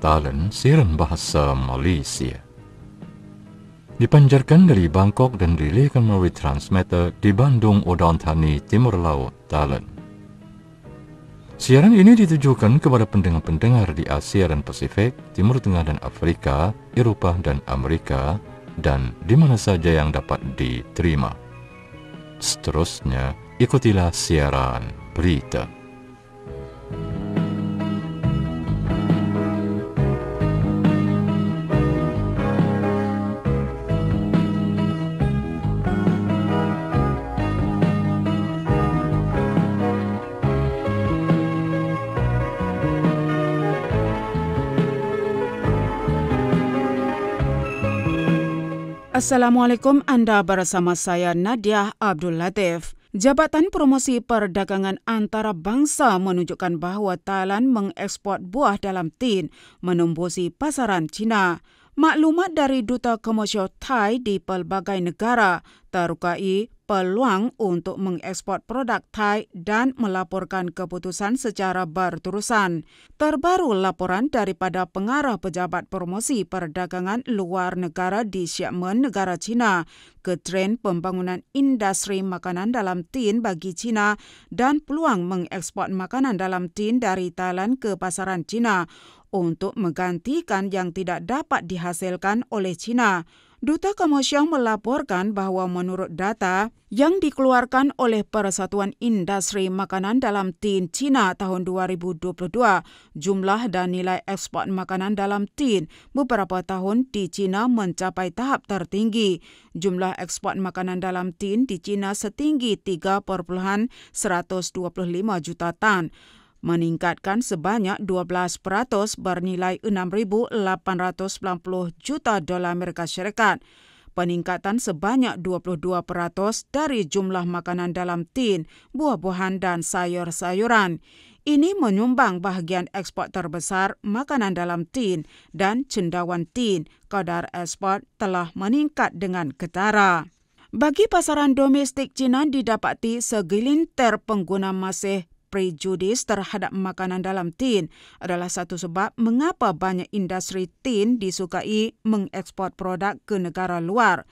talent siaran bahasa Malaysia. Dipanjarkan dari Bangkok dan dirilihkan melalui transmitter di Bandung Odaun Thani Timur Laut Talent. Siaran ini ditujukan kepada pendengar-pendengar di Asia dan Pasifik, Timur Tengah dan Afrika, Eropah dan Amerika, dan di mana saja yang dapat diterima. Seterusnya, ikutilah siaran berita. Assalamualaikum, anda bersama saya Nadia Abdul Latif. Jabatan Promosi Perdagangan Antara Bangsa menunjukkan bahawa Thailand mengekspor buah dalam tin menembusi pasaran China. Maklumat dari Duta Komersial Thai di pelbagai negara terukai peluang untuk mengekspor produk Thai dan melaporkan keputusan secara berterusan. Terbaru laporan daripada pengarah pejabat promosi perdagangan luar negara di Xiamen, negara China, ke tren pembangunan industri makanan dalam tin bagi China dan peluang mengekspor makanan dalam tin dari Thailand ke pasaran China untuk menggantikan yang tidak dapat dihasilkan oleh China. Duta Kamosyang melaporkan bahwa menurut data yang dikeluarkan oleh Persatuan Industri Makanan dalam Tin China tahun 2022, jumlah dan nilai ekspor makanan dalam tin beberapa tahun di China mencapai tahap tertinggi. Jumlah ekspor makanan dalam tin di China setinggi 3.125 juta tan meningkatkan sebanyak 12 peratus bernilai 6,890 juta dolar Amerika Syarikat. Peningkatan sebanyak 22 peratus dari jumlah makanan dalam tin, buah-buahan dan sayur-sayuran. Ini menyumbang bahagian ekspor terbesar makanan dalam tin dan cendawan tin. Kadar ekspor telah meningkat dengan ketara. Bagi pasaran domestik Cina didapati segelintir pengguna masih prejudis terhadap makanan dalam tin adalah satu sebab mengapa banyak industri tin disukai mengekspor produk ke negara luar.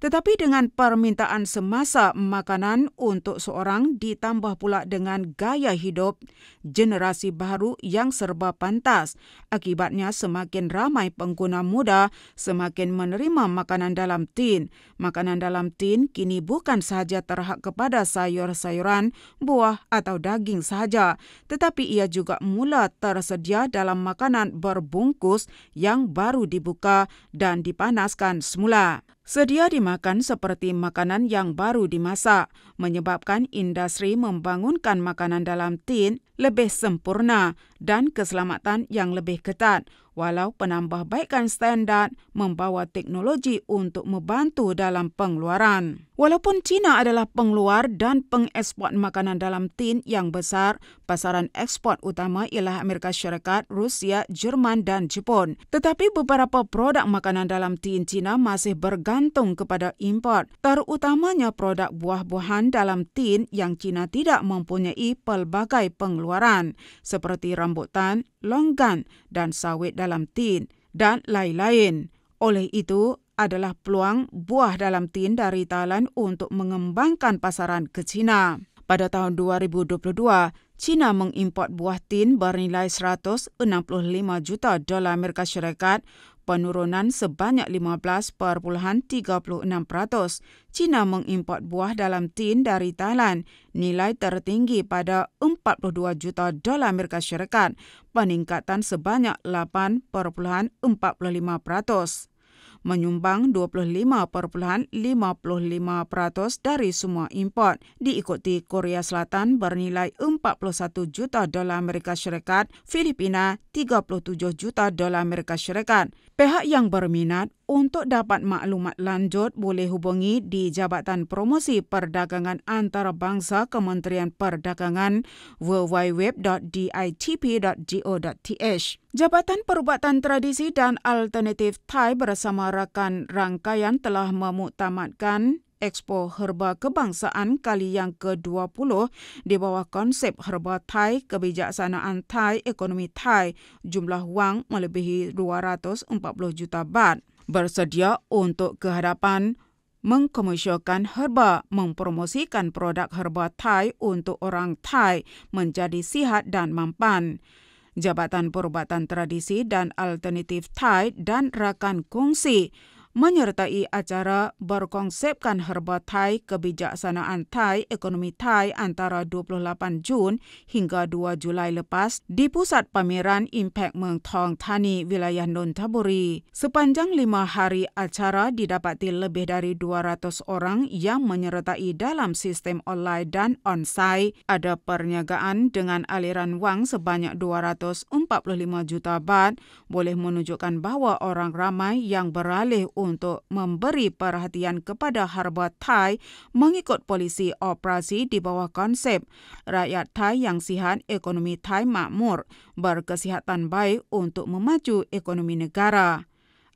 Tetapi dengan permintaan semasa makanan untuk seorang ditambah pula dengan gaya hidup generasi baru yang serba pantas. Akibatnya semakin ramai pengguna muda semakin menerima makanan dalam tin. Makanan dalam tin kini bukan sahaja terhad kepada sayur-sayuran, buah atau daging sahaja. Tetapi ia juga mula tersedia dalam makanan berbungkus yang baru dibuka dan dipanaskan semula sedia dimakan seperti makanan yang baru dimasak, menyebabkan industri membangunkan makanan dalam tin lebih sempurna dan keselamatan yang lebih ketat walau penambahbaikan standar membawa teknologi untuk membantu dalam pengeluaran. Walaupun China adalah pengeluar dan pengeksport makanan dalam tin yang besar, pasaran ekspor utama ialah Amerika Syarikat, Rusia, Jerman dan Jepun. Tetapi beberapa produk makanan dalam tin China masih bergantung kepada import, terutamanya produk buah-buahan dalam tin yang China tidak mempunyai pelbagai pengeluaran, seperti rambutan, longgan dan sawit dalam tin dan lain-lain. Oleh itu, adalah peluang buah dalam tin dari Thailand untuk mengembangkan pasaran ke China. Pada tahun 2022, China mengimport buah tin bernilai 165 juta dolar Amerika Syarikat penurunan sebanyak 15.36%. China mengimport buah dalam tin dari Thailand, nilai tertinggi pada 42 juta dolar Amerika Syarikat, peningkatan sebanyak 8.45% menyumbang 25.55% dari semua import diikuti Korea Selatan bernilai 41 juta dolar Amerika Syarikat, Filipina 37 juta dolar Amerika Syarikat, Pihak yang berminat untuk dapat maklumat lanjut boleh hubungi di Jabatan Promosi Perdagangan Antarabangsa Kementerian Perdagangan www.ditp.go.th. Jabatan Perubatan Tradisi dan Alternatif Thai bersama rakan rangkaian telah memutamatkan Expo Herba Kebangsaan kali yang ke-20 di bawah konsep Herba Thai Kebijaksanaan Thai Ekonomi Thai jumlah wang melebihi 240 juta baht bersedia untuk kehadapan mengkomersialkan herba, mempromosikan produk herba Thai untuk orang Thai menjadi sihat dan mampan. Jabatan Perubatan Tradisi dan Alternatif Thai dan Rakan Kongsi menyertai acara berkonsepkan herba Thai kebijaksanaan Thai ekonomi Thai antara 28 Jun hingga 2 Julai lepas di Pusat Pameran Impact Mengtong Thani Wilayah Nontaburi. Sepanjang lima hari acara didapati lebih dari 200 orang yang menyertai dalam sistem online dan onsite. Ada perniagaan dengan aliran wang sebanyak 245 juta baht boleh menunjukkan bahawa orang ramai yang beralih untuk memberi perhatian kepada harba Thai mengikut polisi operasi di bawah konsep rakyat Thai yang sihat ekonomi Thai makmur berkesihatan baik untuk memacu ekonomi negara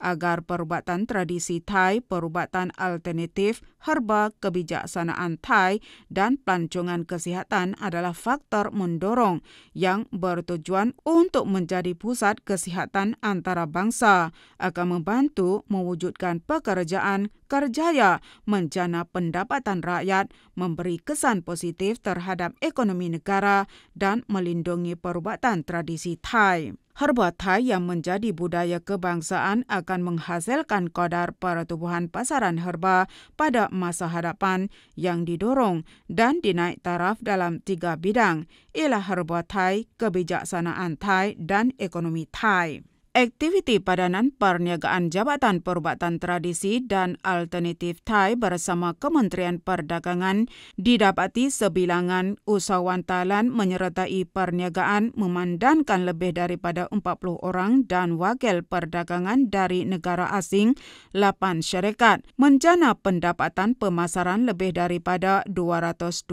agar perubatan tradisi Thai, perubatan alternatif, herba, kebijaksanaan Thai dan pelancongan kesihatan adalah faktor mendorong yang bertujuan untuk menjadi pusat kesihatan antara bangsa akan membantu mewujudkan pekerjaan, Sekarjaya menjana pendapatan rakyat, memberi kesan positif terhadap ekonomi negara dan melindungi perubatan tradisi Thai. Herba Thai yang menjadi budaya kebangsaan akan menghasilkan kadar pertumbuhan pasaran herba pada masa hadapan yang didorong dan dinaik taraf dalam tiga bidang, ialah herba Thai, kebijaksanaan Thai, dan ekonomi Thai. Aktiviti padanan perniagaan Jabatan Perubatan Tradisi dan Alternatif Thai bersama Kementerian Perdagangan didapati sebilangan usahawan Thailand menyertai perniagaan memandangkan lebih daripada 40 orang dan wakil perdagangan dari negara asing 8 syarikat menjana pendapatan pemasaran lebih daripada 225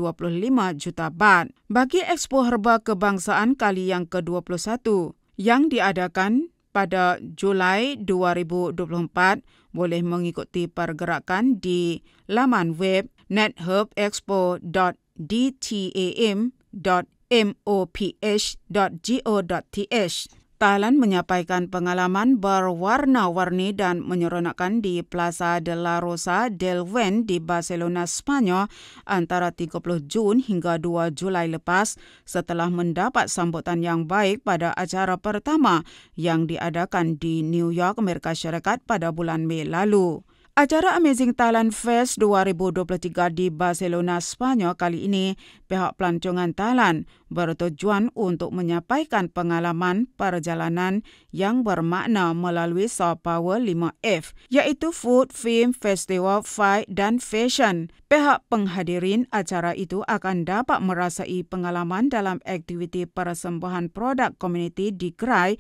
juta baht. Bagi Expo Herba Kebangsaan kali yang ke-21, yang diadakan pada Julai 2024 boleh mengikuti pergerakan di laman web nethubexpo.dtam.moph.go.th. Thailand menyampaikan pengalaman berwarna-warni dan menyeronokkan di Plaza de la Rosa del Vent di Barcelona, Spanyol antara 30 Jun hingga 2 Julai lepas setelah mendapat sambutan yang baik pada acara pertama yang diadakan di New York, Amerika Syarikat pada bulan Mei lalu. Acara Amazing Thailand Fest 2023 di Barcelona, Spanyol kali ini, pihak pelancongan Thailand bertujuan untuk menyampaikan pengalaman perjalanan yang bermakna melalui soft power 5F, yaitu food, film, festival, fight, dan fashion. Pihak penghadirin acara itu akan dapat merasai pengalaman dalam aktiviti persembahan produk community di gerai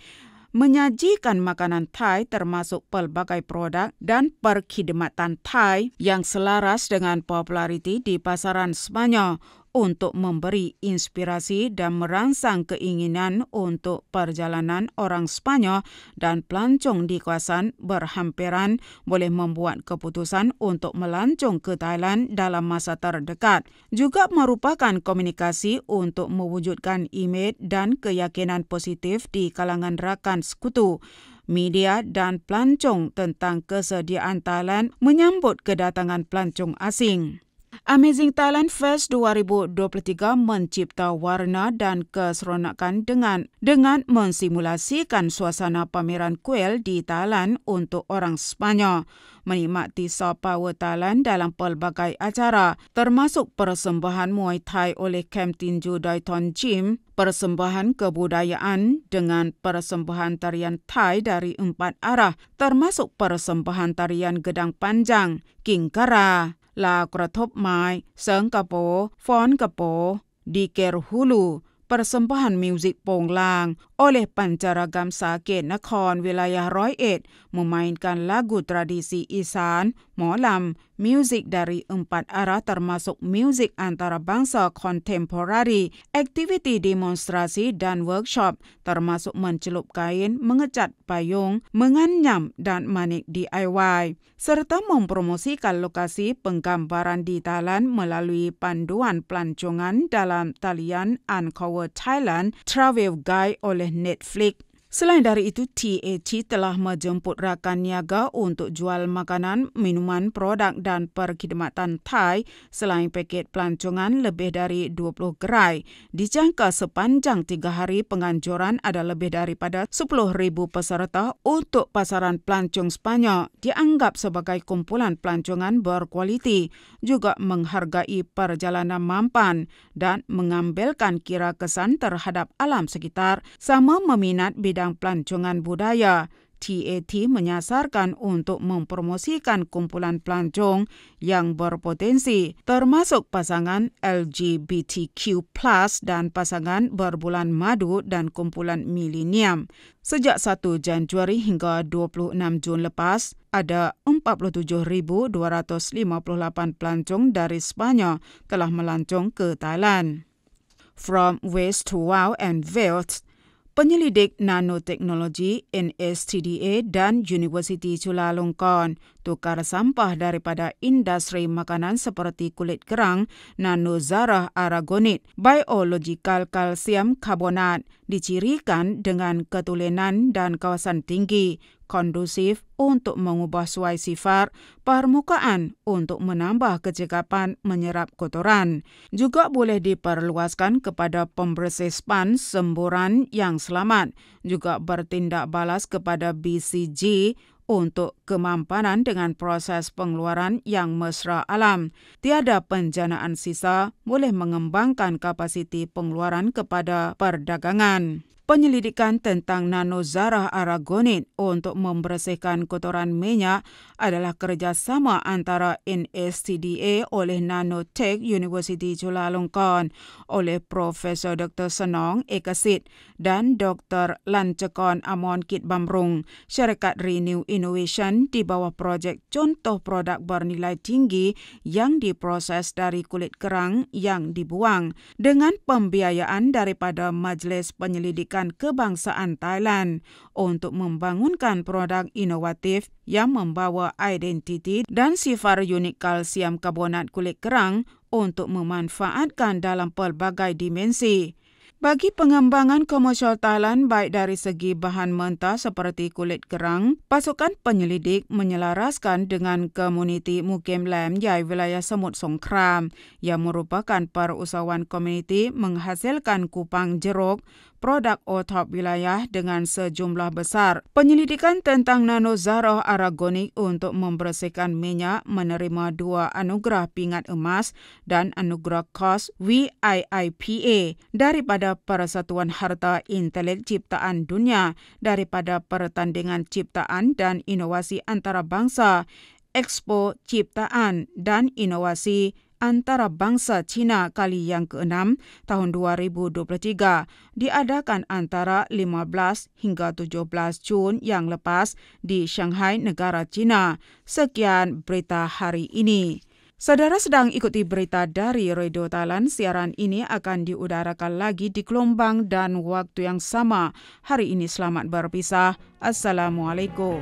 menyajikan makanan Thai termasuk pelbagai produk dan perkhidmatan Thai yang selaras dengan populariti di pasaran Spanyol untuk memberi inspirasi dan merangsang keinginan untuk perjalanan orang Spanyol dan pelancong di kawasan berhampiran boleh membuat keputusan untuk melancong ke Thailand dalam masa terdekat. Juga merupakan komunikasi untuk mewujudkan imej dan keyakinan positif di kalangan rakan sekutu media dan pelancong tentang kesediaan Thailand menyambut kedatangan pelancong asing. Amazing Thailand Fest 2023 mencipta warna dan keseronakan dengan dengan mensimulasikan suasana pameran kuil di Thailand untuk orang Spanyol menikmati soft power Thailand dalam pelbagai acara termasuk persembahan Muay Thai oleh Kem Tinju Daiton Gym, persembahan kebudayaan dengan persembahan tarian Thai dari empat arah termasuk persembahan tarian gedang panjang King Kara. ลากระทบไม้เสิงกระโปฟ้อนกระโปดีเกรฮูลูประสมพหันมิวสิกโป่งลาง oleh pancaragam sakit nakon wilayah Roy Ed memainkan lagu tradisi Isan, Molam, muzik dari empat arah termasuk muzik antarabangsa kontemporari, aktiviti demonstrasi dan workshop termasuk mencelup kain, mengecat payung, menganyam dan manik DIY, serta mempromosikan lokasi penggambaran di talan melalui panduan pelancongan dalam talian Uncover Thailand Travel Guide oleh Netflix Selain dari itu, TAT telah menjemput rakan niaga untuk jual makanan, minuman, produk dan perkhidmatan Thai selain paket pelancongan lebih dari 20 gerai. Dijangka sepanjang tiga hari penganjuran ada lebih daripada 10,000 peserta untuk pasaran pelancong Spanyol dianggap sebagai kumpulan pelancongan berkualiti, juga menghargai perjalanan mampan dan mengambilkan kira kesan terhadap alam sekitar sama meminat bidang bidang pelancongan budaya. TAT menyasarkan untuk mempromosikan kumpulan pelancong yang berpotensi, termasuk pasangan LGBTQ+, dan pasangan berbulan madu dan kumpulan milenium. Sejak 1 Januari hingga 26 Jun lepas, ada 47,258 pelancong dari Spanyol telah melancong ke Thailand. From West to Wow and Wales, Penyelidik Nanoteknologi NSTDA dan Universiti Chulalongkorn tukar sampah daripada industri makanan seperti kulit kerang nanozarah aragonit biological kalsium karbonat dicirikan dengan ketulenan dan kawasan tinggi kondusif untuk mengubah suai sifar permukaan untuk menambah kecekapan menyerap kotoran. Juga boleh diperluaskan kepada pembersih span semburan yang selamat. Juga bertindak balas kepada BCG untuk kemampanan dengan proses pengeluaran yang mesra alam. Tiada penjanaan sisa boleh mengembangkan kapasiti pengeluaran kepada perdagangan penyelidikan tentang nanozarah aragonit untuk membersihkan kotoran minyak adalah kerjasama antara NSTDA oleh Nanotech University Chulalongkorn oleh Profesor Dr. Senong Ekasit dan Dr. Lancekon Amon Kit Bamrung, syarikat Renew Innovation di bawah projek contoh produk bernilai tinggi yang diproses dari kulit kerang yang dibuang dengan pembiayaan daripada Majlis Penyelidikan dan kebangsaan Thailand untuk membangunkan produk inovatif yang membawa identiti dan sifar unik kalsium karbonat kulit kerang untuk memanfaatkan dalam pelbagai dimensi. Bagi pengembangan komersial Thailand baik dari segi bahan mentah seperti kulit kerang, pasukan penyelidik menyelaraskan dengan komuniti Mukim Lam Yai Wilayah Semut Songkram yang merupakan perusahaan komuniti menghasilkan kupang jeruk produk otop wilayah dengan sejumlah besar. Penyelidikan tentang Nano Zaroh Aragonik untuk membersihkan minyak menerima dua anugerah pingat emas dan anugerah kos VIIPA daripada Persatuan Harta Intelek Ciptaan Dunia daripada Pertandingan Ciptaan dan Inovasi Antarabangsa Expo Ciptaan dan Inovasi antara bangsa China kali yang ke-6 tahun 2023 diadakan antara 15 hingga 17 Jun yang lepas di Shanghai, negara China. Sekian berita hari ini. Saudara sedang ikuti berita dari Radio Thailand. Siaran ini akan diudarakan lagi di gelombang dan waktu yang sama. Hari ini selamat berpisah. Assalamualaikum.